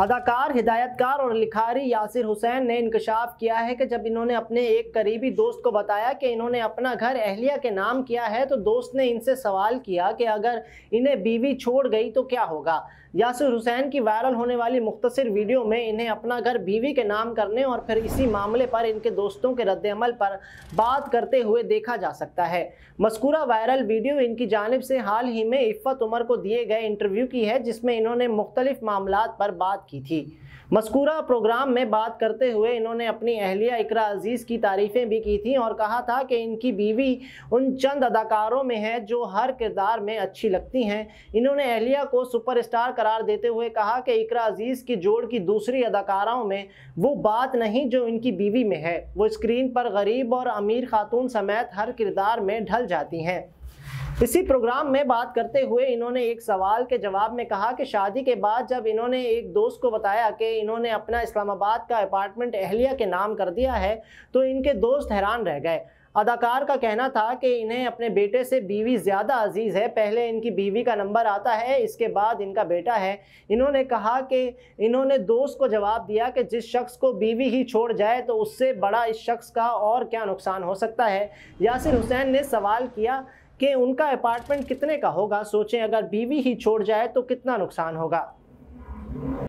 अदाकार हिदायतकार और लिखारी यासिर हुसैन ने इंकशाफ किया है कि जब इन्होंने अपने एक करीबी दोस्त को बताया कि इन्होंने अपना घर अहलिया के नाम किया है तो दोस्त ने इनसे सवाल किया कि अगर इन्हें बीवी छोड़ गई तो क्या होगा यासिर हुसैन की वायरल होने वाली मुख्तर वीडियो में इन्हें अपना घर बीवी के नाम करने और फिर इसी मामले पर इनके दोस्तों के रद्दमल पर बात करते हुए देखा जा सकता है मस्कूरा वायरल वीडियो इनकी जानब से हाल ही में इफ़त उमर को दिए गए इंटरव्यू की है जिसमें इन्होंने मुख्तलिफ मामला पर बात की थी मस्कूरा प्रोग्राम में बात करते हुए इन्होंने अपनी अहलिया इकरा अजीज़ की तारीफ़ें भी की थी और कहा था कि इनकी बीवी उन चंद अदाकारों में है जो हर किरदार में अच्छी लगती हैं इन्होंने अहलिया को सुपरस्टार करार देते हुए कहा कि इकरा अजीज़ की जोड़ की दूसरी अदाकाराओं में वो बात नहीं जो इनकी बीवी में है वो स्क्रीन पर गरीब और अमीर खातून समेत हर किरदार में ढल जाती हैं इसी प्रोग्राम में बात करते हुए इन्होंने एक सवाल के जवाब में कहा कि शादी के बाद जब इन्होंने एक दोस्त को बताया कि इन्होंने अपना इस्लामाबाद का अपार्टमेंट अहलिया के नाम कर दिया है तो इनके दोस्त हैरान रह गए अदाकार का कहना था कि इन्हें अपने बेटे से बीवी ज़्यादा अजीज़ है पहले इनकी बीवी का नंबर आता है इसके बाद इनका बेटा है इन्होंने कहा कि इन्होंने दोस्त को जवाब दिया कि जिस शख्स को बीवी ही छोड़ जाए तो उससे बड़ा इस शख्स का और क्या नुकसान हो सकता है यासिर हुसैन ने सवाल किया कि उनका अपार्टमेंट कितने का होगा सोचें अगर बीवी ही छोड़ जाए तो कितना नुकसान होगा